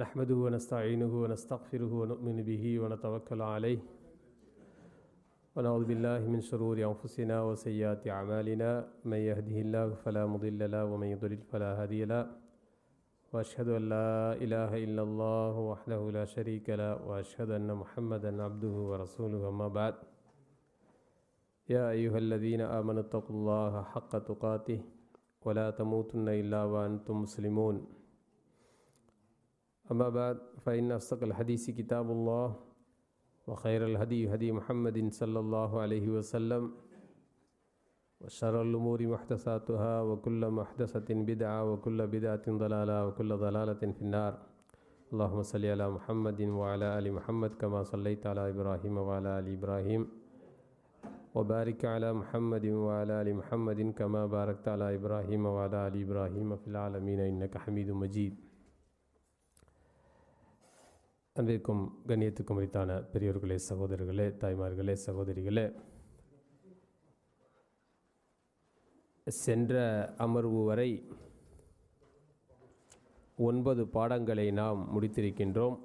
نحمده ونستعينه ونستغفره ونؤمن به ونتوكل عليه ونعوذ بالله من شرور أنفسنا وسيئات أعمالنا من يهده الله فلا مضل له ومن يضلل فلا هادي له وأشهد أن لا إله إلا الله وحده لا شريك له وأشهد أن محمدا عبده ورسوله أما بعد يا أيها الذين آمنوا اتقوا الله حق تقاته ولا تموتن إلا وأنتم مسلمون أما بعد فإن أصدق الحديث كتاب الله وخير الهدي هدي محمد صلى الله عليه وسلم وشر الأمور محدثاتها وكل محدثة بدعة وكل بدعة ضلالة وكل ضلالة في النار اللهم صل على محمد وعلى آل محمد كما صليت على إبراهيم وعلى آل إبراهيم وبارك على محمد وعلى آل محمد كما باركت على إبراهيم وعلى آل إبراهيم في العالمين إنك حميد مجيد அன்பிற்கும் கண்ணியத்துக்கும் உரித்தான பெரியோர்களே சகோதரர்களே தாய்மார்களே சகோதரிகளே சென்ற அமர்வு வரை ஒன்பது பாடங்களை நாம் முடித்திருக்கின்றோம்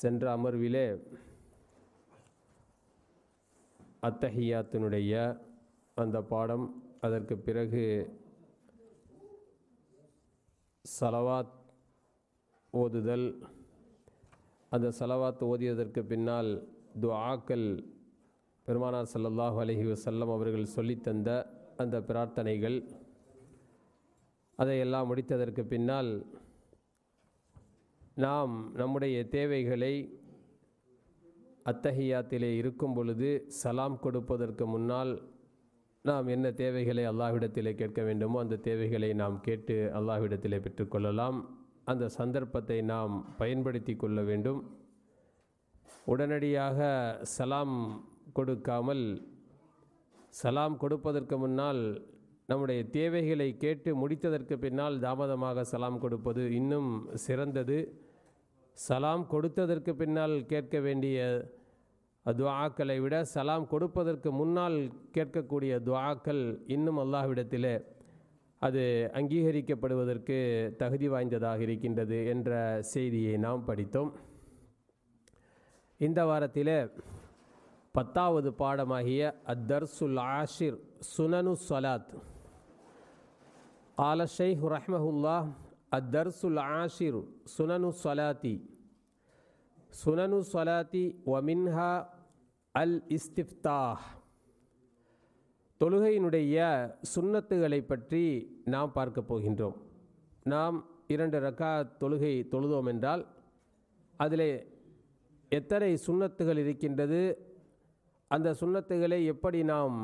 சென்ற அமர்விலே அத்தகையாத்தினுடைய அந்த பாடம் அதற்கு பிறகு சலவாத் ஓதுதல் அந்த செலவாத்து ஓதியதற்கு பின்னால் துஆக்கள் பெருமானார் சல்லல்லாஹு அலஹி வசல்லம் அவர்கள் சொல்லித்தந்த அந்த பிரார்த்தனைகள் அதையெல்லாம் முடித்ததற்கு பின்னால் நாம் நம்முடைய தேவைகளை அத்தகையாத்திலே இருக்கும் பொழுது சலாம் கொடுப்பதற்கு முன்னால் நாம் என்ன தேவைகளை அல்லாஹ்விடத்திலே கேட்க வேண்டுமோ அந்த தேவைகளை நாம் கேட்டு அல்லாஹ்விடத்திலே பெற்றுக்கொள்ளலாம் அந்த சந்தர்ப்பத்தை நாம் பயன்படுத்தி கொள்ள வேண்டும் உடனடியாக சலாம் கொடுக்காமல் சலாம் கொடுப்பதற்கு முன்னால் நம்முடைய தேவைகளை கேட்டு முடித்ததற்கு பின்னால் தாமதமாக சலாம் கொடுப்பது இன்னும் சிறந்தது சலாம் கொடுத்ததற்கு பின்னால் கேட்க வேண்டிய துவாக்களை விட சலாம் கொடுப்பதற்கு முன்னால் கேட்கக்கூடிய துவாக்கள் இன்னும் அல்லாஹ்விடத்திலே அது அங்கீகரிக்கப்படுவதற்கு தகுதி வாய்ந்ததாக இருக்கின்றது என்ற செய்தியை நாம் படித்தோம் இந்த வாரத்தில் பத்தாவது பாடமாகிய அத்தர்சுல் ஆஷிர் சுனனு சலாத் ஆல ஷெய்ஹ் ரஹ்மஹுல்லா அத்தர்சுல் ஆஷிர் சுனனு சலாத்தி சுனனு சலாத்தி ஒமின்ஹா அல் இஸ்திஃப்தா தொழுகையினுடைய சுண்ணத்துகளை பற்றி நாம் பார்க்க போகின்றோம் நாம் இரண்டு ரக்கா தொழுகை தொழுதோம் என்றால் அதில் எத்தனை சுண்ணத்துகள் இருக்கின்றது அந்த சுண்ணத்துகளை எப்படி நாம்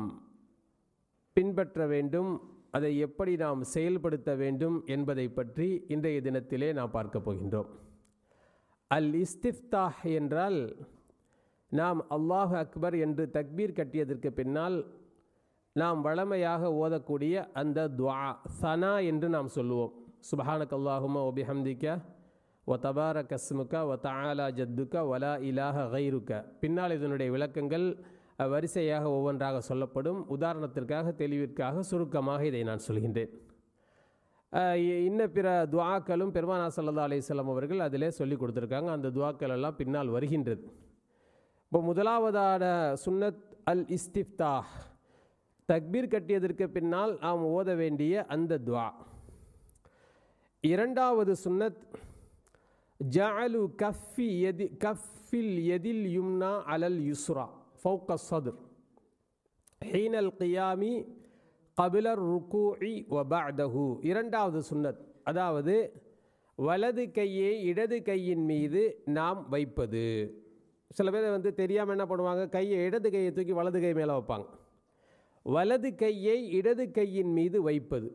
பின்பற்ற வேண்டும் அதை எப்படி நாம் செயல்படுத்த வேண்டும் என்பதை பற்றி இன்றைய தினத்திலே நாம் பார்க்க போகின்றோம் அல் இஸ்திஃப்தாஹ் என்றால் நாம் அல்லாஹ் அக்பர் என்று தக்பீர் கட்டியதற்கு பின்னால் நாம் வளமையாக ஓதக்கூடிய அந்த துவா சனா என்று நாம் சொல்லுவோம் சுபஹானக்கல்லாஹுமா ஒபிஹம்திக்க ஒ தபார கஸ்முக்க ஒ தாலா ஜத்துக்க வலா இலாக கைருக்க பின்னால் இதனுடைய விளக்கங்கள் வரிசையாக ஒவ்வொன்றாக சொல்லப்படும் உதாரணத்திற்காக தெளிவிற்காக சுருக்கமாக இதை நான் சொல்கின்றேன் இன்ன பிற துவாக்களும் பெருமானா சல்லா அலிஸ்லாம் அவர்கள் அதிலே சொல்லி கொடுத்துருக்காங்க அந்த துவாக்கள் எல்லாம் பின்னால் வருகின்றது இப்போ முதலாவதான சுன்னத் அல் இஸ்திஃப்தாஹ் தக்பீர் கட்டியதற்கு பின்னால் நாம் ஓத வேண்டிய அந்த துவா இரண்டாவது சுன்னத் ஜாலு கஃபி எதி கஃபில் எதில் யும்னா அலல் யுஸ்ரா ஃபோக்கஸ் சதுர் ஹீனல் கியாமி கபிலர் ருக்கு வபாதஹு இரண்டாவது சுன்னத் அதாவது வலது கையை இடது கையின் மீது நாம் வைப்பது சில பேர் வந்து தெரியாமல் என்ன பண்ணுவாங்க கையை இடது கையை தூக்கி வலது கை மேலே வைப்பாங்க வலது கையை இடது கையின் மீது வைப்பது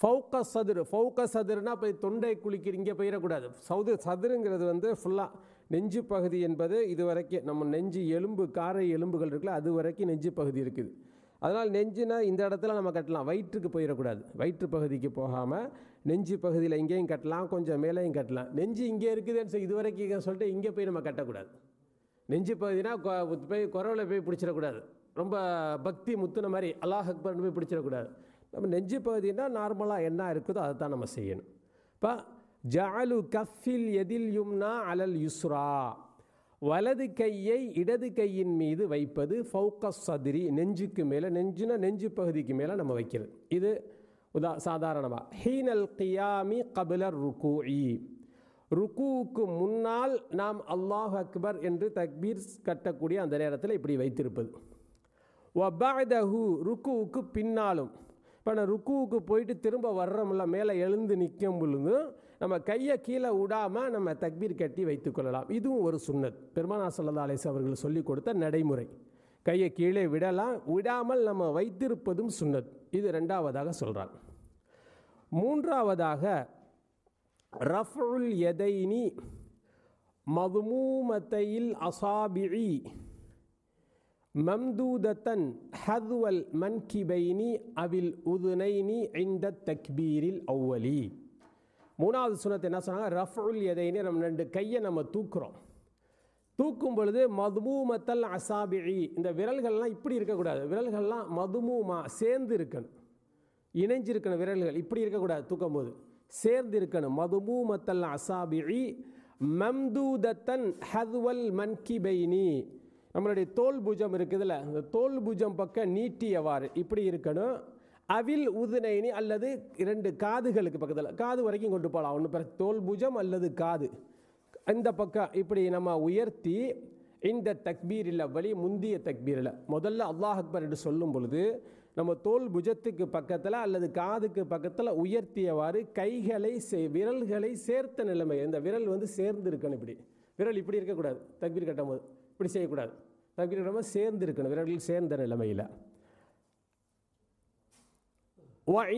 ஃபவுக்க சதுர் ஃபவுக்க சதுர்னா போய் தொண்டை குளிக்கிற இங்கே போயிடக்கூடாது சவுது சதுருங்கிறது வந்து ஃபுல்லாக நெஞ்சு பகுதி என்பது இது வரைக்கும் நம்ம நெஞ்சு எலும்பு காரை எலும்புகள் இருக்குல்ல அது வரைக்கும் நெஞ்சு பகுதி இருக்குது அதனால் நெஞ்சுனா இந்த இடத்துல நம்ம கட்டலாம் வயிற்றுக்கு போயிடக்கூடாது வயிற்று பகுதிக்கு போகாமல் நெஞ்சு பகுதியில் இங்கேயும் கட்டலாம் கொஞ்சம் மேலேயும் கட்டலாம் நெஞ்சு இங்கே இருக்குதுன்னு சொல்லி இது வரைக்கும் சொல்லிட்டு இங்கே போய் நம்ம கட்டக்கூடாது நெஞ்சு பகுதினா போய் குறவில் போய் பிடிச்சிடக்கூடாது ரொம்ப பக்தி முத்துன மாதிரி அல்லாஹ் அக்பர்னு போய் பிடிச்சிடக்கூடாது நம்ம நெஞ்சு பகுதினா நார்மலாக என்ன இருக்குதோ அதை தான் நம்ம செய்யணும் இப்போ ஜாலு கஃபில் எதில் யும்னா அலல் யுஸ்ரா வலது கையை இடது கையின் மீது வைப்பது ஃபவுக்கஸ் சதிரி நெஞ்சுக்கு மேலே நெஞ்சுனா நெஞ்சு பகுதிக்கு மேலே நம்ம வைக்கிறது இது உதா சாதாரணமாக ஹீனல் கியாமி கபிலர் ருக்கூஇ ருக்கூவுக்கு முன்னால் நாம் அல்லாஹ் அக்பர் என்று தக்பீர் கட்டக்கூடிய அந்த நேரத்தில் இப்படி வைத்திருப்பது வபாதஹு ருக்குவுக்கு பின்னாலும் இப்போ நான் ருக்குவுக்கு போயிட்டு திரும்ப வர்றோம்ல மேலே எழுந்து நிற்கும் பொழுது நம்ம கையை கீழே விடாமல் நம்ம தக்பீர் கட்டி வைத்துக்கொள்ளலாம் இதுவும் ஒரு சுண்ணத் பெருமானா சல்லா அலேஸ் அவர்கள் சொல்லிக் கொடுத்த நடைமுறை கையை கீழே விடலாம் விடாமல் நம்ம வைத்திருப்பதும் சுண்ணத் இது ரெண்டாவதாக சொல்கிறார் மூன்றாவதாக ரஃபுல் எதைனி மதுமூமத்தையில் அசாபிழி மம்தூதத்தன் ஹதுவல் மன்கிபைனி அவில் உதுனைனி இந்த தக்பீரில் அவ்வலி மூணாவது சுனத்தை என்ன சொன்னாங்க ரஃபுல் எதைன்னு நம்ம ரெண்டு கையை நம்ம தூக்குறோம் தூக்கும் பொழுது மதுமூமத்தல் அசாபிழி இந்த விரல்கள்லாம் இப்படி இருக்கக்கூடாது விரல்கள்லாம் மதுமூமா சேர்ந்து இருக்கணும் இணைஞ்சிருக்கணும் விரல்கள் இப்படி இருக்கக்கூடாது தூக்கும் போது சேர்ந்து இருக்கணும் மதுமூமத்தல் அசாபிழி மம்தூதத்தன் ஹதுவல் மன்கிபைனி நம்மளுடைய தோல் பூஜம் இருக்குதுல்ல இந்த தோல் பூஜம் பக்கம் நீட்டியவாறு இப்படி இருக்கணும் அவில் உதுனைனி அல்லது இரண்டு காதுகளுக்கு பக்கத்தில் காது வரைக்கும் கொண்டு போகலாம் ஒன்று பிறகு தோல் பூஜம் அல்லது காது இந்த பக்கம் இப்படி நம்ம உயர்த்தி இந்த தக்பீரில் வழி முந்திய தக்பீரில் முதல்ல அல்லாஹ் அக்பர் என்று சொல்லும் பொழுது நம்ம தோல் புஜத்துக்கு பக்கத்தில் அல்லது காதுக்கு பக்கத்தில் உயர்த்தியவாறு கைகளை சே விரல்களை சேர்த்த நிலைமை இந்த விரல் வந்து சேர்ந்து இருக்கணும் இப்படி விரல் இப்படி இருக்கக்கூடாது தக்பீர் கட்டும் போது இப்படி செய்யக்கூடாது தப்பிக்கிறோமா சேர்ந்து இருக்கணும் வீரர்கள் சேர்ந்த நிலைமையில்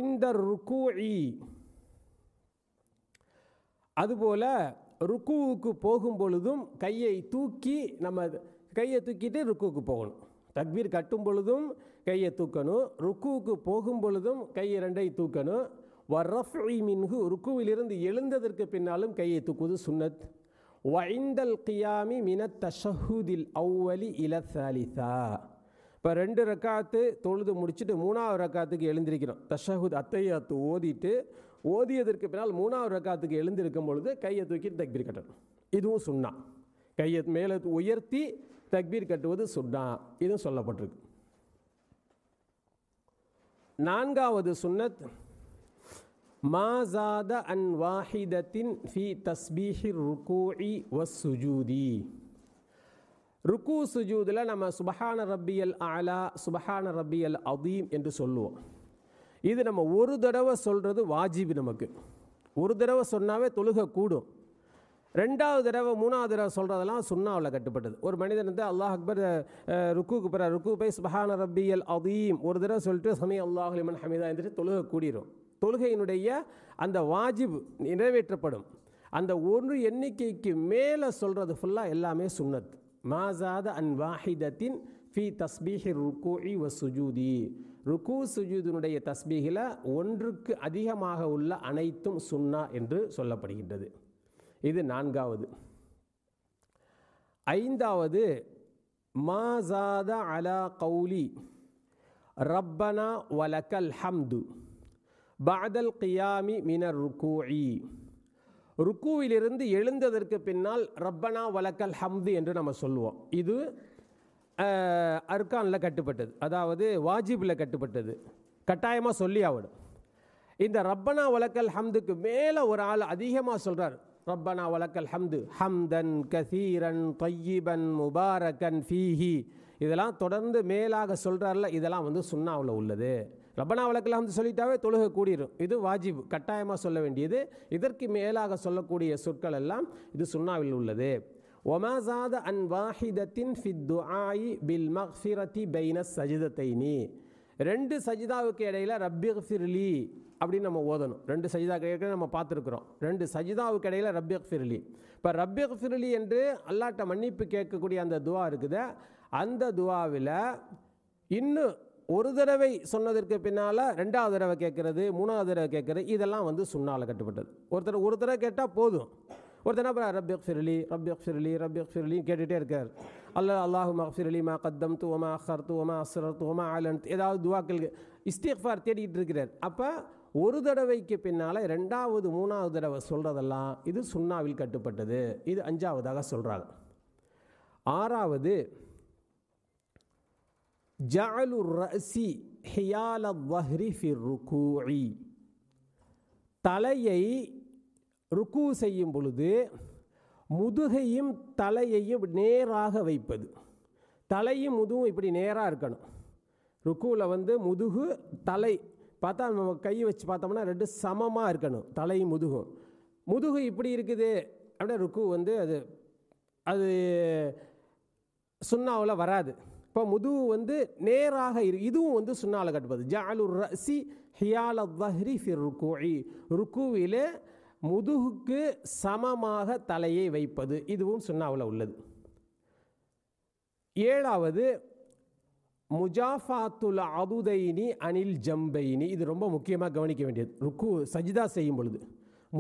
இந்த அதுபோல் ருக்குவுக்கு போகும் பொழுதும் கையை தூக்கி நம்ம கையை தூக்கிட்டு ருக்குவுக்கு போகணும் தக்பீர் கட்டும் பொழுதும் கையை தூக்கணும் ருக்குவுக்கு போகும் பொழுதும் கையை ரெண்டை தூக்கணும் வரஃப் மின்ஹு ருக்குவிலிருந்து எழுந்ததற்கு பின்னாலும் கையை தூக்குவது சுன்னத் வைந்தல் கியாமி மினத் தஷஹுதில் அவ்வலி இல சாலிசா இப்போ ரெண்டு ரக்காத்து தொழுது முடிச்சுட்டு மூணாவது ரக்காத்துக்கு எழுந்திருக்கிறோம் தஷஹுத் அத்தையாத்து ஓதிட்டு ஓதியதற்கு பின்னால் மூணாவது ரக்காத்துக்கு எழுந்திருக்கும் பொழுது கையை தூக்கி தக்பீர் கட்டணும் இதுவும் சுண்ணான் கையை மேலே உயர்த்தி தக்பீர் கட்டுவது சுண்ணான் இதுவும் சொல்லப்பட்டிருக்கு நான்காவது சுண்ணத் மாசாத அன் வாஹிதத்தின் ஃபி தஸ்பீஹி ருக்கூஇ வஸ்ஸுஜூதி ருக்கு சுஜூதில் நம்ம சுபஹான ரப்பியல் ஆலா சுபஹான ரப்பியல் அதீம் என்று சொல்லுவோம் இது நம்ம ஒரு தடவை சொல்கிறது வாஜிபு நமக்கு ஒரு தடவை சொன்னாவே தொழுக கூடும் ரெண்டாவது தடவை மூணாவது தடவை சொல்கிறதெல்லாம் சுண்ணாவில் கட்டுப்பட்டது ஒரு மனிதன் வந்து அல்லாஹ் அக்பர் ருக்குக்கு பிற ருக்கு பை சுபஹான ரப்பியல் அதீம் ஒரு தடவை சொல்லிட்டு சமய அல்லாஹ் அலிமன் ஹமீதா என்று தொழுக தொழுகையினுடைய அந்த வாஜிப் நிறைவேற்றப்படும் அந்த ஒன்று எண்ணிக்கைக்கு மேலே சொல்கிறது ஃபுல்லாக எல்லாமே சுன்னத் மாசாத அன் வாஹிதத்தின் ஃபி தஸ்பீஹி ருக்கூஇ வ சுஜூதி ருக்கு சுஜூதினுடைய தஸ்பீகில் ஒன்றுக்கு அதிகமாக உள்ள அனைத்தும் சுன்னா என்று சொல்லப்படுகின்றது இது நான்காவது ஐந்தாவது மாசாத அலா கௌலி ரப்பனா வலக்கல் ஹம்து பாதல் கியாமி மினர் ருக்கூஇ ருக்குவிலிருந்து எழுந்ததற்கு பின்னால் ரப்பனா வலக்கல் ஹம்து என்று நம்ம சொல்லுவோம் இது அர்கானில் கட்டுப்பட்டது அதாவது வாஜிபில் கட்டுப்பட்டது கட்டாயமாக சொல்லி ஆகணும் இந்த ரப்பனா வழக்கல் ஹம்துக்கு மேலே ஒரு ஆள் அதிகமாக சொல்கிறார் ரப்பனா வழக்கல் ஹம்து ஹம்தன் கசீரன் தொய்யிபன் முபாரகன் ஃபீஹி இதெல்லாம் தொடர்ந்து மேலாக சொல்கிறார்ல இதெல்லாம் வந்து சுண்ணாவில் உள்ளது ரப்பனா வழக்கில் வந்து சொல்லிட்டாவே தொழுக கூடிரும் இது வாஜிப் கட்டாயமாக சொல்ல வேண்டியது இதற்கு மேலாக சொல்லக்கூடிய சொற்கள் எல்லாம் இது சுண்ணாவில் உள்ளது ஒமாசாத அன் வாஹிதத்தின் ஃபித்து ஆயி பில் பைனஸ் பைன நீ ரெண்டு சஜிதாவுக்கு இடையில் ரப்பி ஃபிர்லி அப்படின்னு நம்ம ஓதணும் ரெண்டு சஜிதா கிடையாது நம்ம பார்த்துருக்குறோம் ரெண்டு சஜிதாவுக்கு இடையில் ரப்பி ஃபிர்லி இப்போ ரப்பி ஃபிர்லி என்று அல்லாட்ட மன்னிப்பு கேட்கக்கூடிய அந்த துவா இருக்குது அந்த துவாவில் இன்னும் ஒரு தடவை சொன்னதற்கு பின்னால் ரெண்டாவது தடவை கேட்குறது மூணாவது தடவை கேட்குறது இதெல்லாம் வந்து சுண்ணால் கட்டுப்பட்டது ஒருத்தர் ஒரு தடவை கேட்டால் போதும் ஒருத்தர் அப்புறம் ரப்பி அக்ஃபிரலி ரப்பி அக்ஃபிரலி ரப்பி அக்ஃபிரலின்னு கேட்டுகிட்டே இருக்கார் அல்ல அல்லாஹு அக்ஃபிரலி மா கத்தம் தூமா ஒமா அஹர் து ஒமா அசரர் து ஏதாவது துவாக்கள் இஸ்திக்ஃபார் தேடிக்கிட்டு இருக்கிறார் அப்போ ஒரு தடவைக்கு பின்னால் ரெண்டாவது மூணாவது தடவை சொல்கிறதெல்லாம் இது சுண்ணாவில் கட்டுப்பட்டது இது அஞ்சாவதாக சொல்கிறாங்க ஆறாவது ஜஅலு ரசி ஹியால வஹ்ரி ஃபிர் ருக்கூஇ தலையை ருக்கு செய்யும் பொழுது முதுகையும் தலையையும் நேராக வைப்பது தலையும் முதுகும் இப்படி நேராக இருக்கணும் ருக்குவில் வந்து முதுகு தலை பார்த்தா நம்ம கை வச்சு பார்த்தோம்னா ரெண்டு சமமாக இருக்கணும் தலையும் முதுகும் முதுகு இப்படி இருக்குது அப்படின்னா ருக்கு வந்து அது அது சுண்ணாவில் வராது இப்போ முது வந்து நேராக இரு இதுவும் வந்து சுண்ணால கட்டுவது ஜாலு ரசி ஹியால தஹ்ரி ஃபிர் ருக்குஇ ருக்குவிலே முதுகுக்கு சமமாக தலையை வைப்பது இதுவும் சுண்ணாவில் உள்ளது ஏழாவது முஜாஃபாத்துல் அதுதைனி அனில் ஜம்பைனி இது ரொம்ப முக்கியமாக கவனிக்க வேண்டியது ருக்கு சஜிதா செய்யும் பொழுது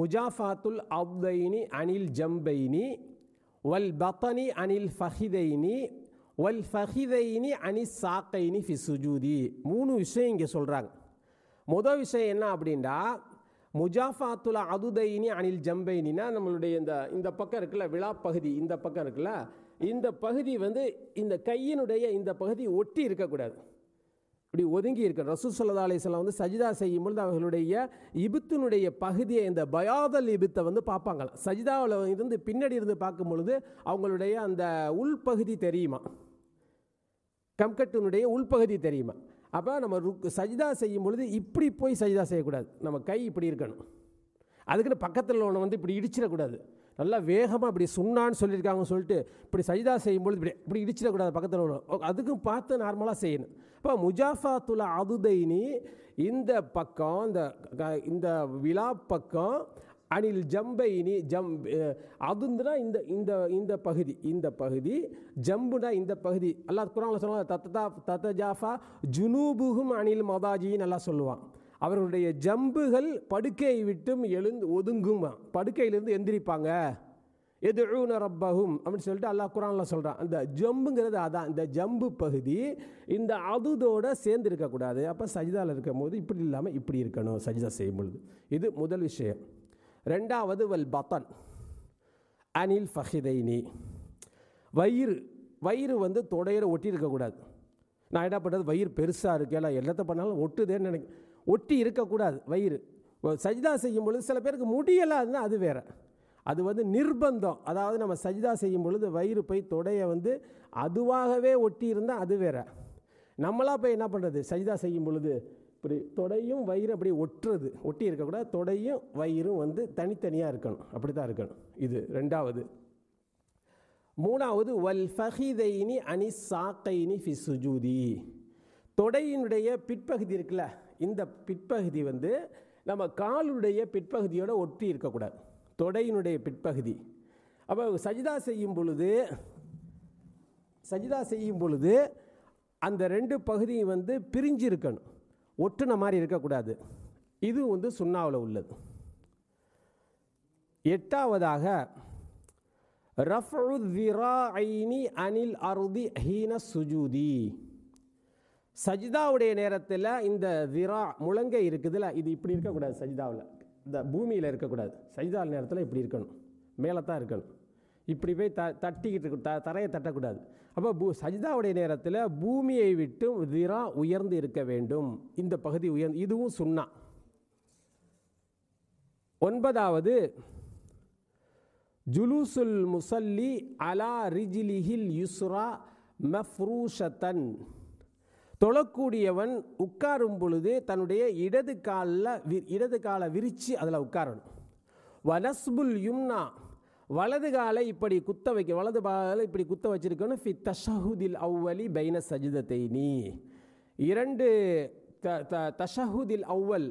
முஜாஃபாத்துல் அப்தைனி அனில் ஜம்பைனி வல் பத்தனி அனில் ஃபஹிதைனி வல் ஃபஹிதைனி அனி சாக்கைனி ஃபி சுஜூதி மூணு விஷயம் இங்கே சொல்கிறாங்க மொதல் விஷயம் என்ன அப்படின்னா முஜாஃபாத்துலா அதுதைனி அனில் ஜம்பைனா நம்மளுடைய இந்த இந்த பக்கம் இருக்குல்ல விழா பகுதி இந்த பக்கம் இருக்குல்ல இந்த பகுதி வந்து இந்த கையினுடைய இந்த பகுதி ஒட்டி இருக்கக்கூடாது இப்படி ஒதுங்கி இருக்க ரசூ சல்லா அலிஸ்லாம் வந்து சஜிதா செய்யும் பொழுது அவர்களுடைய இபுத்தினுடைய பகுதியை இந்த பயாதல் இபுத்தை வந்து பார்ப்பாங்களாம் சஜிதாவில் இருந்து பின்னாடி இருந்து பார்க்கும் பொழுது அவங்களுடைய அந்த உள்பகுதி தெரியுமா கம்கட்டினுடைய உள்பகுதி தெரியுமா அப்போ நம்ம ருக் சஜிதா செய்யும் பொழுது இப்படி போய் சஜிதா செய்யக்கூடாது நம்ம கை இப்படி இருக்கணும் அதுக்குன்னு பக்கத்தில் உள்ளவனை வந்து இப்படி இடிச்சிடக்கூடாது நல்லா வேகமாக இப்படி சுண்ணான்னு சொல்லியிருக்காங்கன்னு சொல்லிட்டு இப்படி சஜிதா செய்யும்பொழுது இப்படி இப்படி இடிச்சிடக்கூடாது பக்கத்தில் ஒன்று அதுக்கும் பார்த்து நார்மலாக செய்யணும் இப்போ முஜாஃபாத்துல அதுதைனி இந்த பக்கம் இந்த இந்த விழா பக்கம் அணில் ஜம்பைனி ஜம்ப் அதுந்துனா இந்த இந்த இந்த பகுதி இந்த பகுதி ஜம்புனா இந்த பகுதி அல்லாஹ் குரானில் சொல்லுவாங்க தத்ததா ஜாஃபா ஜுனூபுகும் அணில் மதாஜின்னு நல்லா சொல்லுவான் அவர்களுடைய ஜம்புகள் படுக்கையை விட்டும் எழுந்து ஒதுங்கும் படுக்கையிலிருந்து எந்திரிப்பாங்க எதுன ரப்பகும் அப்படின்னு சொல்லிட்டு அல்லாஹ் குரானில் சொல்கிறான் அந்த ஜம்புங்கிறது அதான் இந்த ஜம்பு பகுதி இந்த அதுதோடு சேர்ந்து இருக்கக்கூடாது அப்போ சஜிதாவில் இருக்கும் போது இப்படி இல்லாமல் இப்படி இருக்கணும் சஜிதா செய்யும் பொழுது இது முதல் விஷயம் ரெண்டாவது வல் பத்தன் அனில் ஃபஹிதைனி வயிறு வயிறு வந்து தொடையில ஒட்டி இருக்கக்கூடாது நான் என்ன பண்ணுறது வயிறு பெருசாக இருக்கு எல்லாம் எல்லாத்த பண்ணாலும் ஒட்டுதேன்னு நினைக்க ஒட்டி இருக்கக்கூடாது வயிறு சஜிதா செய்யும் பொழுது சில பேருக்கு முடியலாதுன்னா அது வேறு அது வந்து நிர்பந்தம் அதாவது நம்ம சஜிதா செய்யும் பொழுது வயிறு போய் தொடையை வந்து அதுவாகவே ஒட்டி இருந்தால் அது வேறு நம்மளாக போய் என்ன பண்ணுறது சஜிதா செய்யும் பொழுது இப்படி தொடையும் வயிறு அப்படி ஒட்டுறது ஒட்டி இருக்கக்கூடாது தொடையும் வயிறும் வந்து தனித்தனியாக இருக்கணும் அப்படி தான் இருக்கணும் இது ரெண்டாவது மூணாவது வல் ஃபஹிதைனி அணி சாக்கைனி ஃபிசுஜூதி தொடையினுடைய பிற்பகுதி இருக்குல்ல இந்த பிற்பகுதி வந்து நம்ம காலுடைய பிற்பகுதியோடு ஒட்டி இருக்கக்கூடாது தொடையினுடைய பிற்பகுதி அப்போ சஜிதா செய்யும் பொழுது சஜிதா செய்யும் பொழுது அந்த ரெண்டு பகுதியும் வந்து பிரிஞ்சு இருக்கணும் ஒட்டுன மாதிரி இருக்கக்கூடாது இது வந்து சுண்ணாவில் உள்ளது எட்டாவதாக அனில் அருதி ஹீன சுஜூதி சஜிதாவுடைய நேரத்தில் இந்த விரா முழங்கை இருக்குதுல்ல இது இப்படி இருக்கக்கூடாது சஜிதாவில் இந்த பூமியில் இருக்கக்கூடாது சஜிதாவில் நேரத்தில் இப்படி இருக்கணும் மேலே தான் இருக்கணும் இப்படி போய் த தட்டிக்கிட்டு த தரையை தட்டக்கூடாது அப்போ பூ சஜிதாவுடைய நேரத்தில் பூமியை விட்டு விரா உயர்ந்து இருக்க வேண்டும் இந்த பகுதி உயர் இதுவும் சுண்ணா ஒன்பதாவது ஜுலூசுல் முசல்லி அலா ரிஜிலிஹில் யுஸ்ரா மஃப்ரூஷத்தன் தொழக்கூடியவன் உட்காரும் பொழுது தன்னுடைய இடது காலில் இடது காலை விரித்து அதில் உட்காரணும் வனஸ்புல் யும்னா வலது காலை இப்படி குத்த வைக்க வலது காலை இப்படி குத்த வச்சுருக்கணும் ஃபி தஷஹுதில் அவ்வலி பைன சஜிதத்தை நீ இரண்டு த த தஷஹுதில் அவ்வல்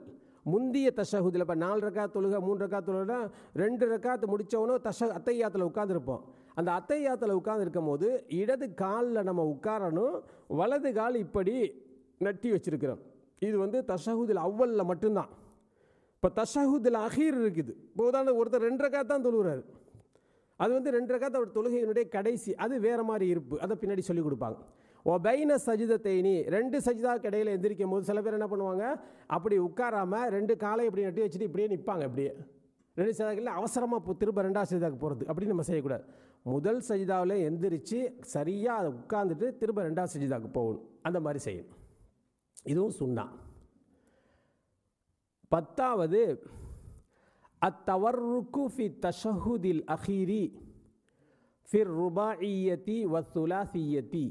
முந்திய தஷஹுதில் இப்போ நாலு ரக்கா தொழுக மூணு ரக்கா தொழுகா ரெண்டு ரக்காத்து முடித்தவனோ தஷ அத்தையாத்தில் உட்காந்துருப்போம் அந்த அத்தையாத்தில் உட்காந்துருக்கும் போது இடது காலில் நம்ம உட்காரணும் வலது கால் இப்படி நட்டி வச்சுருக்கிறோம் இது வந்து தஷஹுதில் அவ்வலில் மட்டும்தான் இப்போ தஷஹுதில் அகீர் இருக்குது இப்போ உதாரணம் ஒருத்தர் ரெண்டு ரக்காத்தான் தான் அது வந்து ரெண்டு ரகாத்த அவர் தொழுகையினுடைய கடைசி அது வேறு மாதிரி இருப்பு அதை பின்னாடி சொல்லிக் கொடுப்பாங்க ஒபைன நீ ரெண்டு சஜிதாவுக்கு இடையில் எந்திரிக்கும் போது சில பேர் என்ன பண்ணுவாங்க அப்படி உட்காராமல் ரெண்டு காலை இப்படி நட்டி வச்சுட்டு இப்படியே நிற்பாங்க இப்படியே ரெண்டு சஜாக்கில் அவசரமாக போ திரும்ப ரெண்டாவது சஜிதாக்கு போகிறது அப்படின்னு நம்ம செய்யக்கூடாது முதல் சஜிதாவில் எந்திரிச்சு சரியாக அதை உட்காந்துட்டு திரும்ப ரெண்டாவது சஜிதாவுக்கு போகணும் அந்த மாதிரி செய்யணும் இதுவும் சுண்ணா பத்தாவது அத்தவருக்கு ஃபி தஷஹுதில் அஹீரி ஃபிர் ருபாயியத்தி வத்துலாசியத்தி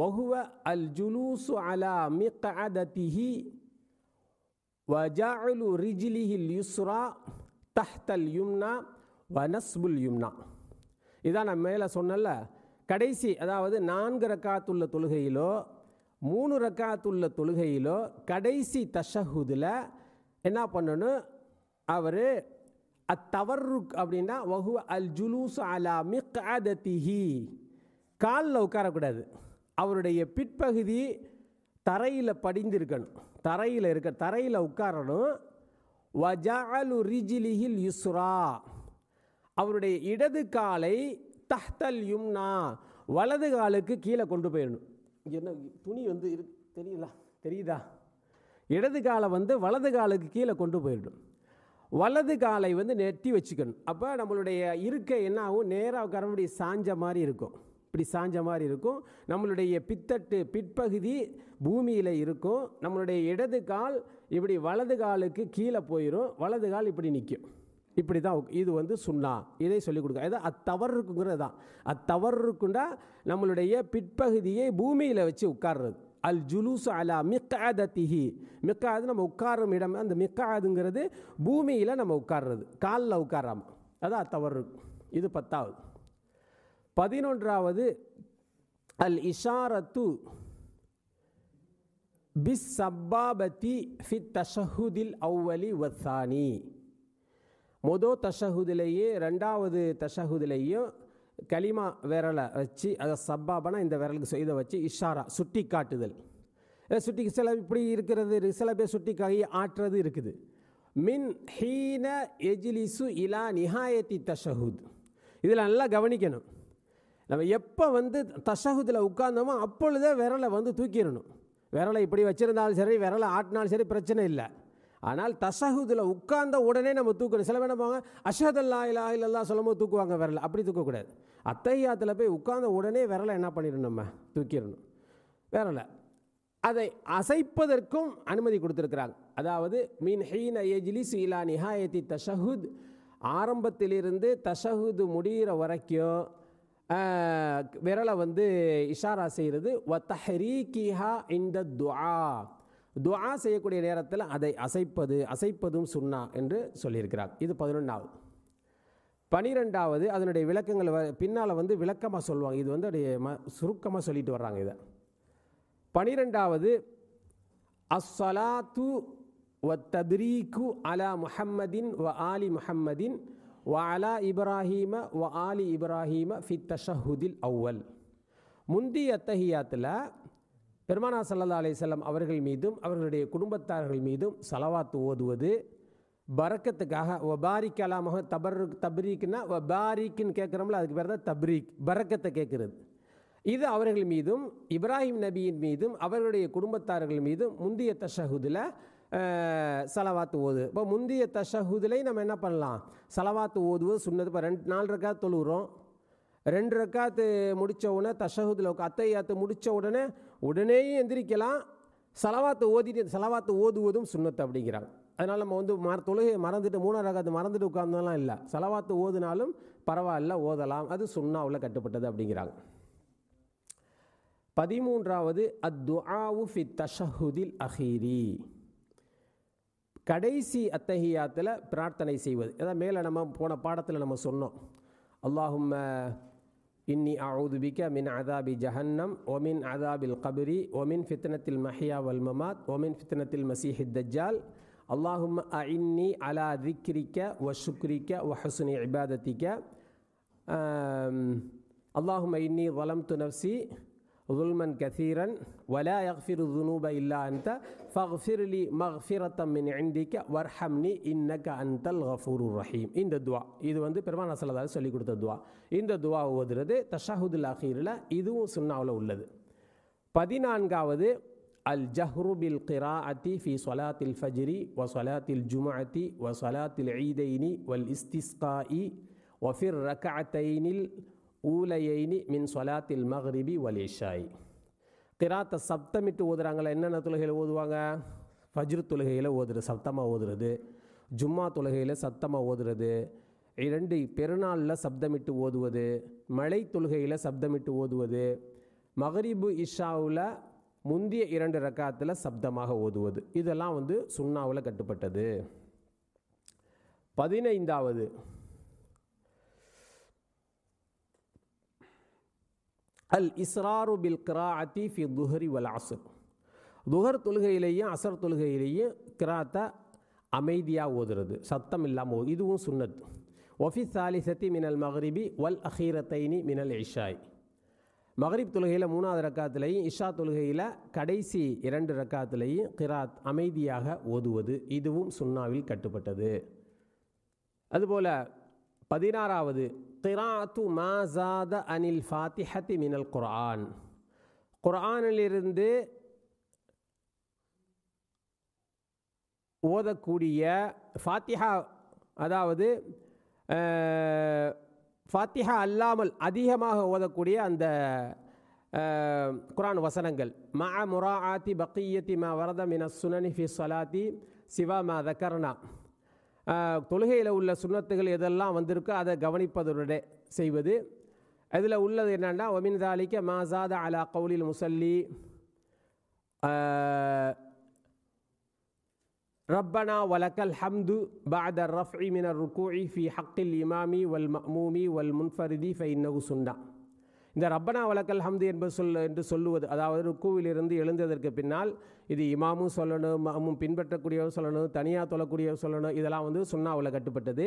وهو الجلوس على مقعدته وجعل رجله اليسرى تحت اليمنى ونصب اليمنى இதான் நான் மேலே சொன்னல கடைசி அதாவது நான்கு ரக்காத்துள்ள தொழுகையிலோ மூணு ரக்காத்துள்ள தொழுகையிலோ கடைசி தஷஹுதில் என்ன பண்ணணும் அவர் அத்தவர்ருக் அப்படின்னா வஹு அல் ஜுலூஸ் அலா மிக்அதத்திஹி காலில் உட்காரக்கூடாது அவருடைய பிற்பகுதி தரையில் படிந்திருக்கணும் தரையில் இருக்க தரையில் உட்காரணும் வஜாலு ரிஜிலிஹில் யுஸ்ரா அவருடைய இடது காலை தஹ்தல் யும்னா வலது காலுக்கு கீழே கொண்டு போயிடணும் என்ன துணி வந்து இரு தெரியுதா தெரியுதா இடது காலை வந்து வலது காலுக்கு கீழே கொண்டு போயிடணும் வலது காலை வந்து நெட்டி வச்சுக்கணும் அப்போ நம்மளுடைய இருக்கை என்ன ஆகும் நேராக உட்காரபடி சாஞ்ச மாதிரி இருக்கும் இப்படி சாஞ்ச மாதிரி இருக்கும் நம்மளுடைய பித்தட்டு பிற்பகுதி பூமியில் இருக்கும் நம்மளுடைய இடது கால் இப்படி வலது காலுக்கு கீழே போயிடும் வலது கால் இப்படி நிற்கும் இப்படி தான் இது வந்து சுண்ணா இதை சொல்லிக் கொடுக்க இது அத்தவறுக்குங்கிறது தான் அத்தவறுக்குண்டா நம்மளுடைய பிற்பகுதியை பூமியில் வச்சு உட்கார்றது அல் ஜுலூசு அலா மிக்காதத்திஹி மிக்காது நம்ம உட்காரும் இடம் அந்த மிக்காதுங்கிறது பூமியில் நம்ம உட்கார்றது காலில் உட்காராமல் அதான் தவறு இது பத்தாவது பதினொன்றாவது அல் இஷாரத்து பிஸ் சப்பாபதி ஃபி தஷஹுதில் அவ்வலி வசானி மொதோ தஷஹுதிலேயே ரெண்டாவது தஷஹுதிலேயும் கலிமா விரலை வச்சு அதை சப்பாபனா இந்த விரலுக்கு செய்த வச்சு இஷாரா சுட்டி காட்டுதல் சுட்டி சில இப்படி இருக்கிறது சில பேர் சுட்டி கையை ஆற்றுறது இருக்குது மின் ஹீன எஜிலிசு இலா நிஹாயத்தி தஷஹூத் இதில் நல்லா கவனிக்கணும் நம்ம எப்போ வந்து தஷஹூதில் உட்கார்ந்தோமோ அப்பொழுதே விரலை வந்து தூக்கிடணும் விரலை இப்படி வச்சுருந்தாலும் சரி விரலை ஆட்டினாலும் சரி பிரச்சனை இல்லை ஆனால் தசகுதில் உட்கார்ந்த உடனே நம்ம தூக்கணும் சில பேர் போவாங்க அஷதல்லா இல்லா இல்லல்லா சொல்லும்போது தூக்குவாங்க விரல் அப்படி தூக்கக்கூடாது அத்தையாத்தில் போய் உட்கார்ந்த உடனே விரலை என்ன பண்ணிடணும் நம்ம தூக்கிடணும் விரலை அதை அசைப்பதற்கும் அனுமதி கொடுத்துருக்கிறாங்க அதாவது மீன் ஹீன எஜிலி சீலா நிஹாயத்தி தஷஹுத் ஆரம்பத்திலிருந்து தஷஹுது முடிகிற வரைக்கும் விரலை வந்து இஷாரா செய்கிறது ஒத்தஹரீகிஹா இந்த துஆ துவா செய்யக்கூடிய நேரத்தில் அதை அசைப்பது அசைப்பதும் சுண்ணா என்று சொல்லியிருக்கிறார் இது பதினொன்றாவது பனிரெண்டாவது அதனுடைய விளக்கங்கள் வ பின்னால் வந்து விளக்கமாக சொல்லுவாங்க இது வந்து அப்படியே ம சுருக்கமாக சொல்லிட்டு வர்றாங்க இதை பனிரெண்டாவது அஸ்ஸலாத்து வ தத்ரீக்கு அலா முஹம்மதின் வ ஆலி முஹம்மதின் வ அலா இப்ராஹீம வ ஆலி இப்ராஹீம ஃபி தஷஹுதில் அவ்வல் முந்தி அத்தஹியாத்தில் பெருமானா சல்லா அலிசல்லாம் அவர்கள் மீதும் அவர்களுடைய குடும்பத்தார்கள் மீதும் சலவாத்து ஓதுவது பறக்கத்துக்காக ஒபாரிக் அலாமக தபருக் தப்ரீக்னா பாரிக்குன்னு கேட்குறோம்ல அதுக்கு பேர் தான் தப்ரீக் பறக்கத்தை கேட்குறது இது அவர்கள் மீதும் இப்ராஹிம் நபியின் மீதும் அவர்களுடைய குடும்பத்தார்கள் மீதும் முந்தைய தஷகுதில் சலவாத்து ஓது இப்போ முந்தைய தஷகுதிலையும் நம்ம என்ன பண்ணலாம் சலவாத்து ஓதுவோ சொன்னது இப்போ ரெண்டு நாலு ரக்காத் தொழுகிறோம் ரெண்டு ரக்காத்து முடித்த உடனே தஷகுதில் ஆத்து முடித்த உடனே உடனேயும் எந்திரிக்கலாம் சலவாத்து ஓதிட்டு சலவாத்து ஓதுவதும் சுண்ணத்து அப்படிங்கிறாங்க அதனால் நம்ம வந்து மர தொழுகையை மறந்துட்டு மூணாவது ரகத்தை மறந்துட்டு உட்கார்ந்தெல்லாம் இல்லை செலவாத்து ஓதுனாலும் பரவாயில்ல ஓதலாம் அது சுண்ணாவில் கட்டுப்பட்டது அப்படிங்கிறாங்க பதிமூன்றாவது அத்வாவு ஃபி தஷஹுதில் அஹீரி கடைசி அத்தகையாத்தில் பிரார்த்தனை செய்வது அதான் மேலே நம்ம போன பாடத்தில் நம்ம சொன்னோம் அல்லாஹும் இன்னி அவுதுபிக்க மின் அதாபி ஜஹன்னம் ஒமின் அதாபில் கபிரி ஒமின் ஃபித்னத்தில் மஹியா வல்மமாத் ஓமின் ஒமின் ஃபித்னத்தில் மசீஹித் தஜால் اللهم أعني على ذكرك وشكرك وحسن عبادتك اللهم إني ظلمت نفسي ظلما كثيرا ولا يغفر الذنوب إلا أنت فاغفر لي مغفرة من عندك وارحمني إنك أنت الغفور الرحيم إن الدعاء إذا وند برمان صلى الله عليه وسلم يقول الدعاء إن الدعاء هو درد تشهد الأخير لا إذا அஹீரில் ولا ولد بدينا பதினான்காவது அல் ஜஹ்ரு பில் கிரா அத்தி ஃபி சொலாத்தில் ஃபஜ்ரி வ சொலாத்தில் ஜுமாஅத்தி வ சொலாத்தில் ஈதைனி வல் இஸ்திஸ்காஇ ஒஃபிர் ரகஅத்தைனில் ஊலையைனி மின் சொலாத்தில் மஹ்ரிபி வலேஷாய் இஷாய் கிராத்தை சப்தமிட்டு ஓதுறாங்களா என்னென்ன தொழுகையில் ஓதுவாங்க ஃபஜ்ரு தொழுகையில் ஓதுறது சப்தமாக ஓதுறது ஜும்மா தொழுகையில் சத்தமாக ஓதுறது இரண்டு பெருநாளில் சப்தமிட்டு ஓதுவது மழை தொழுகையில் சப்தமிட்டு ஓதுவது மகரிபு இஷாவில் முந்திய இரண்டு ரக்காத்தில் சப்தமாக ஓதுவது இதெல்லாம் வந்து சுண்ணாவில் கட்டுப்பட்டது பதினைந்தாவது அல் இஸ்ராரு பில் கிராஅத்தி ஃபி துஹரி வல் அசர் துஹர் தொழுகையிலேயும் அசர் தொழுகையிலேயும் கிராத்தா அமைதியாக ஓதுறது சத்தம் இல்லாமல் ஓது இதுவும் சுன்னத் ஒஃபிஸ் சாலிசத்தி மினல் மஹரிபி வல் அஹீரத்தைனி மினல் இஷாய் மகரிப் தொழுகையில் மூணாவது ரக்காத்துலேயும் இஷா தொழுகையில் கடைசி இரண்டு ரக்காத்துலேயும் கிராத் அமைதியாக ஓதுவது இதுவும் சுன்னாவில் கட்டுப்பட்டது அதுபோல் பதினாறாவது கிராத்து மாசாத அனில் ஃபாத்திஹத்தி மினல் குரான் குரானிலிருந்து ஓதக்கூடிய ஃபாத்திஹா அதாவது ஃபாத்திஹா அல்லாமல் அதிகமாக ஓதக்கூடிய அந்த குரான் வசனங்கள் மா முரா ஆத்தி பக்கீயத்தி மா வரதம் இன சுனனி ஃபி சலாத்தி சிவா மா தக்கர்ணா தொழுகையில் உள்ள சுண்ணத்துகள் எதெல்லாம் வந்திருக்கோ அதை கவனிப்பதோட செய்வது அதில் உள்ளது என்னென்னா ஒமின் தாலிக்க மாசாத அலா கவுலில் முசல்லி ரப்பனா வலக்கல் ஹம்து பாத ரஃப் மினர் ருக்கூஇ ஃபி ஹக்கில் இமாமி வல் மமூமி வல் முன்ஃபரிதி ஃபை இன்னகு சுன்னா இந்த ரப்பனா வழக்கல் ஹம்து என்பது சொல் என்று சொல்லுவது அதாவது ருக்குவிலிருந்து எழுந்ததற்கு பின்னால் இது இமாமும் சொல்லணும் மமும் பின்பற்றக்கூடியவர் சொல்லணும் தனியாக தொழக்கூடியவர் சொல்லணும் இதெல்லாம் வந்து சுண்ணாவில் கட்டுப்பட்டது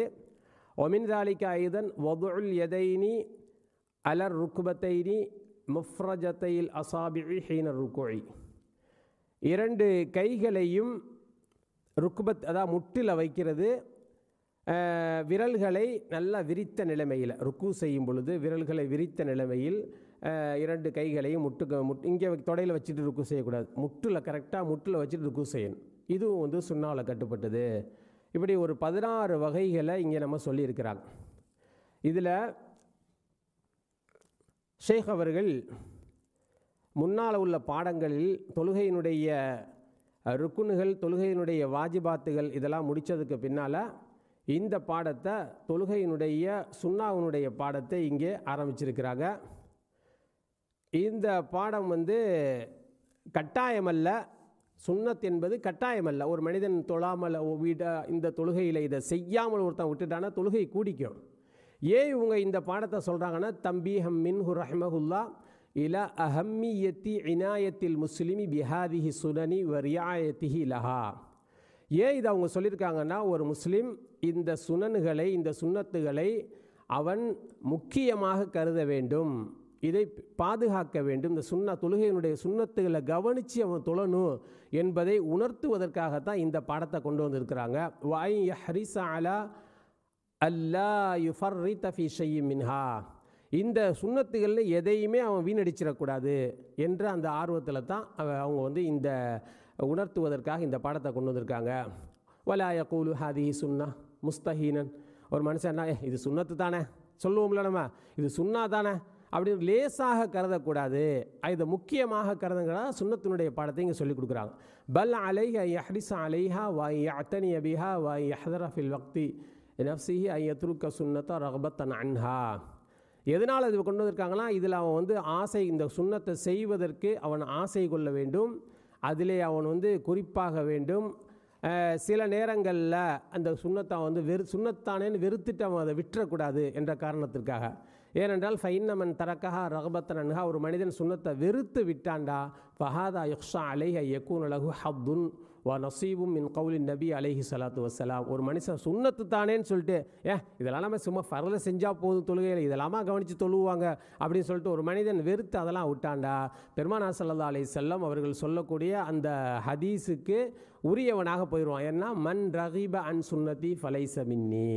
ஒமின் தாலிகா ஐதன் வதுல் எதைனி அலர் ருக்குபத்தைனி முஃப்ரஜத்தையில் அசாபி ஹீனர் ருக்கோழி இரண்டு கைகளையும் ருக்குபத் அதாவது முட்டில் வைக்கிறது விரல்களை நல்லா விரித்த நிலைமையில் ருக்கு செய்யும் பொழுது விரல்களை விரித்த நிலைமையில் இரண்டு கைகளையும் முட்டுக்க முட் இங்கே தொடையில் வச்சுட்டு ருக்கு செய்யக்கூடாது முட்டில் கரெக்டாக முட்டில் வச்சுட்டு ருக்கு செய்யணும் இதுவும் வந்து சுண்ணாவில் கட்டுப்பட்டது இப்படி ஒரு பதினாறு வகைகளை இங்கே நம்ம சொல்லியிருக்கிறாங்க இதில் ஷேக் அவர்கள் முன்னால் உள்ள பாடங்களில் தொழுகையினுடைய ருக்குனுகள் தொழுகையினுடைய வாஜிபாத்துகள் இதெல்லாம் முடித்ததுக்கு பின்னால் இந்த பாடத்தை தொழுகையினுடைய சுண்ணாவினுடைய பாடத்தை இங்கே ஆரம்பிச்சிருக்கிறாங்க இந்த பாடம் வந்து கட்டாயமல்ல சுண்ணத் என்பது கட்டாயமல்ல ஒரு மனிதன் தொழாமல் வீட்டை இந்த தொழுகையில் இதை செய்யாமல் ஒருத்தன் விட்டுட்டானா தொழுகை கூடிக்கும் ஏன் இவங்க இந்த பாடத்தை சொல்கிறாங்கன்னா தம்பி ஹம் மின்ஹு ரஹ்மஹுல்லா இலா அஹம்மியத்தி இனாயத்தில் முஸ்லிமி பிஹாதிஹி சுனனி வரியாயத்திஹி லஹா ஏன் இதை அவங்க சொல்லியிருக்காங்கன்னா ஒரு முஸ்லீம் இந்த சுனன்களை இந்த சுண்ணத்துகளை அவன் முக்கியமாக கருத வேண்டும் இதை பாதுகாக்க வேண்டும் இந்த சுண்ண தொழுகையினுடைய சுண்ணத்துகளை கவனித்து அவன் தொழணும் என்பதை உணர்த்துவதற்காகத்தான் இந்த பாடத்தை கொண்டு வந்திருக்கிறாங்க வாய் ஹரிசா அலா அல்லா யுஃபர் ரீ தஃபி ஷையி மின்ஹா இந்த சுண்ணத்துகளில் எதையுமே அவன் வீணடிச்சிடக்கூடாது என்ற அந்த ஆர்வத்தில் தான் அவங்க வந்து இந்த உணர்த்துவதற்காக இந்த பாடத்தை கொண்டு வந்திருக்காங்க வலாய கூலு ஹாதி சுண்ணா முஸ்தஹீனன் ஒரு மனுஷன் என்ன இது சுண்ணத்து தானே சொல்லுவோம்ல நம்ம இது சுண்ணா தானே அப்படின்னு லேசாக கருதக்கூடாது இதை முக்கியமாக கருதுங்கிறதா சுண்ணத்தினுடைய பாடத்தை இங்கே சொல்லிக் கொடுக்குறாங்க பல் அலைஹ யஹ்ரிஸ் அலைஹா வாய் அத்தனி அபிஹா வாய் யஹரஃபில் வக்தி நஃப்சிஹி ஐ சுண்ணத்தா சுன்னத்தா ரஹபத்தன் அன்ஹா எதனால் இது கொண்டு வந்திருக்காங்கன்னா இதில் அவன் வந்து ஆசை இந்த சுண்ணத்தை செய்வதற்கு அவன் ஆசை கொள்ள வேண்டும் அதிலே அவன் வந்து குறிப்பாக வேண்டும் சில நேரங்களில் அந்த சுண்ணத்தை வந்து வெறு சுண்ணத்தானேன்னு வெறுத்துட்டு அவன் அதை விட்டுறக்கூடாது என்ற காரணத்திற்காக ஏனென்றால் ஃபைன்னமன் தரக்கஹா ரகபத்தனன்ஹா ஒரு மனிதன் சுண்ணத்தை வெறுத்து விட்டான்டா ஃபஹாதா யுக்ஷா அலைஹ யக்கூன் அலகு ஹப்துன் வா நசீபும் மின் கவுலின் நபி அலைஹி சலாத்து வசலாம் ஒரு மனுஷன் சுண்ணத்து தானேன்னு சொல்லிட்டு ஏ இதெல்லாம் நம்ம சும்மா ஃபரில் செஞ்சால் போதும் தொழுகையில் இதெல்லாமா கவனித்து தொழுவாங்க அப்படின்னு சொல்லிட்டு ஒரு மனிதன் வெறுத்து அதெல்லாம் விட்டாண்டா பெருமானா சல்லா அலி செல்லம் அவர்கள் சொல்லக்கூடிய அந்த ஹதீஸுக்கு உரியவனாக போயிடுவான் ஏன்னா மண் ரஹீப அன் சுன்னதி ஃபலைச மின்னி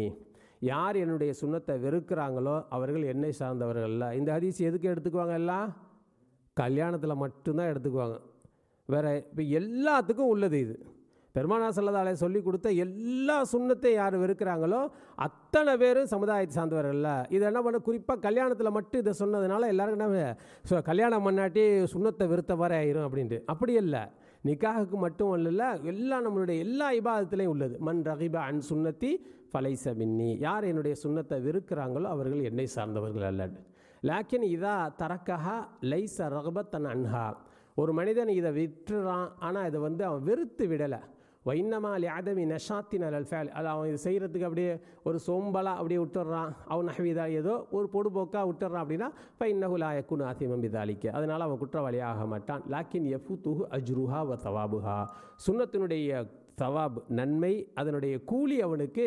யார் என்னுடைய சுண்ணத்தை வெறுக்கிறாங்களோ அவர்கள் என்னை சார்ந்தவர்கள் இந்த ஹதீஸ் எதுக்கு எடுத்துக்குவாங்க எல்லாம் கல்யாணத்தில் மட்டும்தான் எடுத்துக்குவாங்க வேறு இப்போ எல்லாத்துக்கும் உள்ளது இது பெருமானா சல்லதாலே சொல்லி கொடுத்த எல்லா சுண்ணத்தையும் யார் வெறுக்கிறாங்களோ அத்தனை பேரும் சமுதாயத்தை சார்ந்தவர்கள் இது என்ன பண்ண குறிப்பாக கல்யாணத்தில் மட்டும் இதை சொன்னதுனால எல்லாருக்கும் என்ன கல்யாணம் பண்ணாட்டி சுண்ணத்தை வர ஆயிரும் அப்படின்ட்டு அப்படி இல்லை நிக்காகுக்கு மட்டும் இல்லைல்ல எல்லாம் நம்மளுடைய எல்லா இபாதத்துலேயும் உள்ளது மண் ரகிபா அன் சுண்ணத்தி ஃபலைச மின்னி யார் என்னுடைய சுண்ணத்தை வெறுக்கிறாங்களோ அவர்கள் என்னை சார்ந்தவர்கள் அல்ல லேக்கின் இதா தரக்கஹா லைச அன் அன்ஹா ஒரு மனிதன் இதை விட்டுறான் ஆனால் இதை வந்து அவன் வெறுத்து விடலை வைன்னமா லியாதவி நஷாத்தின் அலல் ஃபேல் அது அவன் இது செய்கிறதுக்கு அப்படியே ஒரு சோம்பலாக அப்படியே விட்டுறான் அவன் நஹவிதா ஏதோ ஒரு பொடுபோக்காக விட்டுறான் அப்படின்னா இப்போ இன்னகுலாயக்குன் ஆசிமம் இதாலிக்க அதனால் அவன் குற்றவாளியாக மாட்டான் லாக்கின் எஃபு துஹு அஜ்ருஹா வ சவாபுஹா சுண்ணத்தினுடைய சவாப் நன்மை அதனுடைய கூலி அவனுக்கு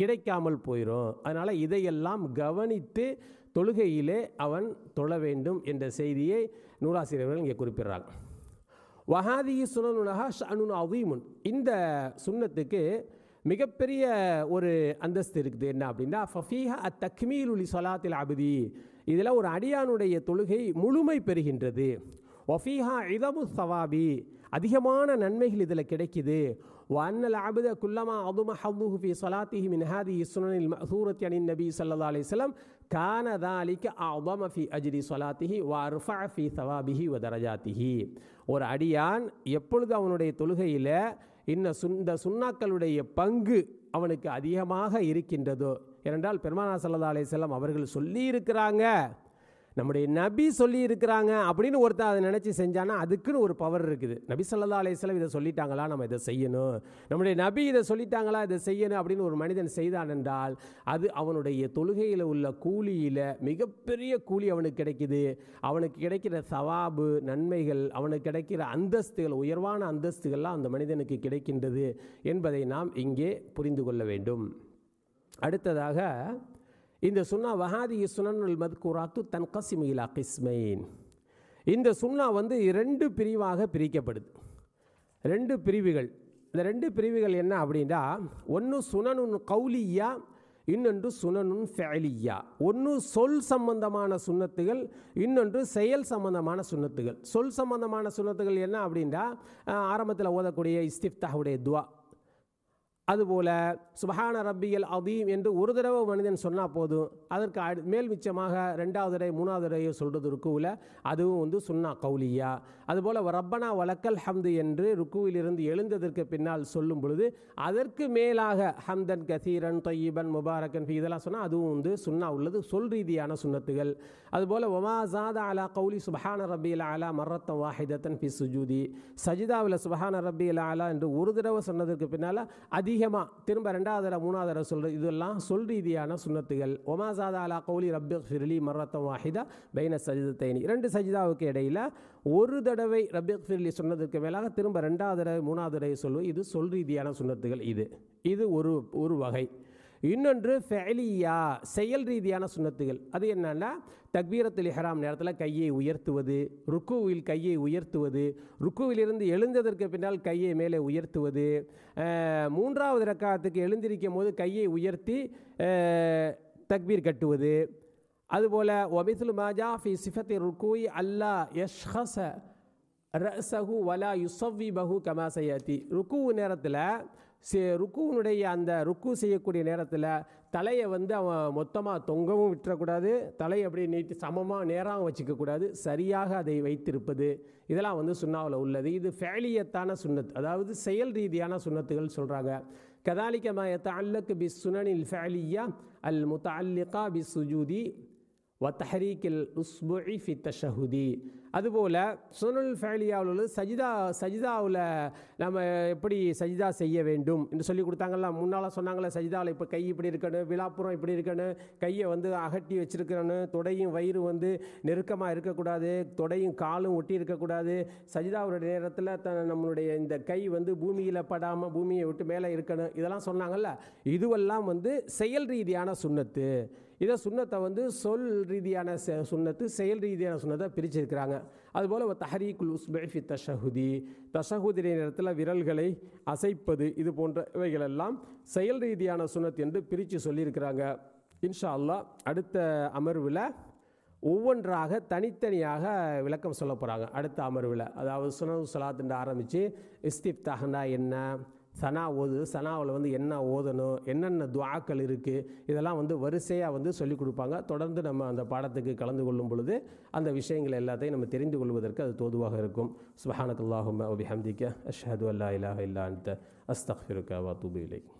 கிடைக்காமல் போயிடும் அதனால் இதையெல்லாம் கவனித்து தொழுகையிலே அவன் தொழ வேண்டும் என்ற செய்தியை நூலாசிரியர்கள் இங்கே குறிப்பிடுறாங்க வஹாதி சுனனுலகா ஷனுன் அவீமுன் இந்த சுண்ணத்துக்கு மிகப்பெரிய ஒரு அந்தஸ்து இருக்குது என்ன அப்படின்னா ஃபஃபீஹா அத் உலி சொலாத்தில் அபதி இதில் ஒரு அடியானுடைய தொழுகை முழுமை பெறுகின்றது ஒஃபீஹா இதமு சவாபி அதிகமான நன்மைகள் இதில் கிடைக்கிது வன்னல் அபுத குல்லமா அதும ஹவுஹு ஃபி சொலாத்திஹி மின்ஹாதி சுனனில் சூரத் அணி நபி சல்லா அலிஸ்லாம் கான தாலிக்கு அபம ஃபி அஜிரி சொலாத்திஹி வார்ஃபா ஃபி சவாபிஹி வதரஜாத்திஹி ஒரு அடியான் எப்பொழுது அவனுடைய தொழுகையில் இன்ன சுன் இந்த சுண்ணாக்களுடைய பங்கு அவனுக்கு அதிகமாக இருக்கின்றதோ ஏனென்றால் பெருமானா சல்லா அலே அவர்கள் சொல்லியிருக்கிறாங்க நம்முடைய நபி சொல்லி இருக்கிறாங்க அப்படின்னு ஒருத்தர் அதை நினச்சி செஞ்சானா அதுக்குன்னு ஒரு பவர் இருக்குது நபி சொல்லா அலையம் இதை சொல்லிட்டாங்களா நம்ம இதை செய்யணும் நம்முடைய நபி இதை சொல்லிட்டாங்களா இதை செய்யணும் அப்படின்னு ஒரு மனிதன் செய்தான் என்றால் அது அவனுடைய தொழுகையில் உள்ள கூலியில் மிகப்பெரிய கூலி அவனுக்கு கிடைக்குது அவனுக்கு கிடைக்கிற சவாபு நன்மைகள் அவனுக்கு கிடைக்கிற அந்தஸ்துகள் உயர்வான அந்தஸ்துகள்லாம் அந்த மனிதனுக்கு கிடைக்கின்றது என்பதை நாம் இங்கே புரிந்து கொள்ள வேண்டும் அடுத்ததாக இந்த சுண்ணா வஹாதி சுனன் மத்கூராத்து தன் கசிம் இலா கிஸ்மைன் இந்த சுண்ணா வந்து ரெண்டு பிரிவாக பிரிக்கப்படுது ரெண்டு பிரிவுகள் இந்த ரெண்டு பிரிவுகள் என்ன அப்படின்னா ஒன்று சுனனு கௌலியா இன்னொன்று சுனனுன் ஃபேலியா ஒன்று சொல் சம்பந்தமான சுண்ணத்துகள் இன்னொன்று செயல் சம்பந்தமான சுண்ணத்துகள் சொல் சம்பந்தமான சுண்ணத்துகள் என்ன அப்படின்னா ஆரம்பத்தில் ஓதக்கூடிய இஸ்திஃப்தாவுடைய துவா அதுபோல் சுபஹான ரப்பியல் அதீம் என்று ஒரு தடவை மனிதன் சொன்னால் போதும் அதற்கு அடு மேல் மிச்சமாக ரெண்டாவது தடவை மூணாவது தடவையோ சொல்கிறது ருக்குவில் அதுவும் வந்து சுன்னா கௌலியா அதுபோல் ரப்பனா வழக்கல் ஹம்து என்று ருக்குவிலிருந்து எழுந்ததற்கு பின்னால் சொல்லும் பொழுது அதற்கு மேலாக ஹம்தன் கசீரன் தொய்யிபன் முபாரக்கன் இதெல்லாம் சொன்னால் அதுவும் வந்து சுன்னா உள்ளது சொல் ரீதியான சுண்ணத்துகள் அதுபோல் ஒமா ஜாதா அலா கௌலி சுபஹான ரப்பியல் அலா மரத்தம் வாஹிதத்தன் பி சுஜூதி சஜிதாவில் சுபஹான ரப்பியல் அலா என்று ஒரு தடவை சொன்னதற்கு பின்னால் அதி அதிகமாக திரும்ப ரெண்டாவது தடவை மூணாவது தடவை இதெல்லாம் சொல் ரீதியான சுண்ணத்துகள் ஒமாசாதா அலா கௌலி ரப்பி ஃபிர்லி மரத்தம் வாஹிதா பைன சஜிதத்தைனி இரண்டு சஜிதாவுக்கு இடையில் ஒரு தடவை ரப்பி ஃபிர்லி சொன்னதுக்கு மேலாக திரும்ப ரெண்டாவது தடவை மூணாவது தடவை சொல்லுவோம் இது சொல் ரீதியான சுண்ணத்துகள் இது இது ஒரு ஒரு வகை இன்னொன்று ஃபெலியா செயல் ரீதியான சுண்ணத்துகள் அது என்னென்னா தக்பீரத்தில் இஹராம் நேரத்தில் கையை உயர்த்துவது ருக்குவில் கையை உயர்த்துவது ருக்குவிலிருந்து எழுந்ததற்கு பின்னால் கையை மேலே உயர்த்துவது மூன்றாவது ரக்காத்துக்கு எழுந்திருக்கும் போது கையை உயர்த்தி தக்பீர் கட்டுவது அதுபோல் ஒபிசுல் மாஜா ஃபி சிஃபத்தி ருக்குய் அல்லா யஷ்ஹச ரசஹு வலா யுசவ்வி பஹு கமாசயாத்தி ருக்குவு நேரத்தில் சே ருக்குவனுடைய அந்த ருக்கு செய்யக்கூடிய நேரத்தில் தலையை வந்து அவன் மொத்தமாக தொங்கவும் விட்டுறக்கூடாது தலையை அப்படியே நீட்டி சமமாக நேராகவும் வச்சுக்கக்கூடாது சரியாக அதை வைத்திருப்பது இதெல்லாம் வந்து சுண்ணாவில் உள்ளது இது ஃபேலியத்தான சுண்ணத் அதாவது செயல் ரீதியான சுண்ணத்துகள் சொல்கிறாங்க கதாலிக்கமாக அல்லக்கு பி சுனனில் ஃபேலியா அல் முத்தா அல்லிகா பி சுஜூதி வத்தஹரீக்கில் உஸ்புஇ ஃபி தஷஹுதி அதுபோல் சுனல் ஃபேலியாவில் உள்ள சஜிதா சஜிதாவில் நம்ம எப்படி சஜிதா செய்ய வேண்டும் என்று சொல்லி கொடுத்தாங்கல்ல முன்னால் சொன்னாங்களே சஜிதாவில் இப்போ கை இப்படி இருக்கணும் விழாப்புறம் இப்படி இருக்கணும் கையை வந்து அகட்டி வச்சுருக்கணும் தொடையும் வயிறு வந்து நெருக்கமாக இருக்கக்கூடாது தொடையும் காலும் ஒட்டி இருக்கக்கூடாது சஜிதாவுடைய நேரத்தில் த நம்மளுடைய இந்த கை வந்து பூமியில் படாமல் பூமியை விட்டு மேலே இருக்கணும் இதெல்லாம் சொன்னாங்கல்ல இதுவெல்லாம் வந்து செயல் ரீதியான சுண்ணத்து இதை சுண்ணத்தை வந்து சொல் ரீதியான சுண்ணத்து செயல் ரீதியான சுண்ணத்தை பிரிச்சிருக்கிறாங்க அதுபோல் தஹரீக்குல் உஸ்பெஃபி தஷஹுதி தஷஹுதி நேரத்தில் விரல்களை அசைப்பது இது போன்றவைகளெல்லாம் செயல் ரீதியான சுண்ணத் என்று பிரித்து சொல்லியிருக்கிறாங்க இன்ஷா அல்லா அடுத்த அமர்வில் ஒவ்வொன்றாக தனித்தனியாக விளக்கம் சொல்ல போகிறாங்க அடுத்த அமர்வில் அதாவது சுனவு சலாத்துண்டு ஆரம்பித்து இஸ்திப்தாகனா என்ன சனா ஓது சனாவில் வந்து என்ன ஓதணும் என்னென்ன துவாக்கள் இருக்குது இதெல்லாம் வந்து வரிசையாக வந்து சொல்லிக் கொடுப்பாங்க தொடர்ந்து நம்ம அந்த பாடத்துக்கு கலந்து கொள்ளும் பொழுது அந்த விஷயங்கள் எல்லாத்தையும் நம்ம தெரிந்து கொள்வதற்கு அது தோதுவாக இருக்கும் அபி ஹம்திக்க அஷ்ஹது அல்லா இல்லாஹ் இல்லான்ட்டு அந்த அஸ்தஃபிருக்கா வாத்துபு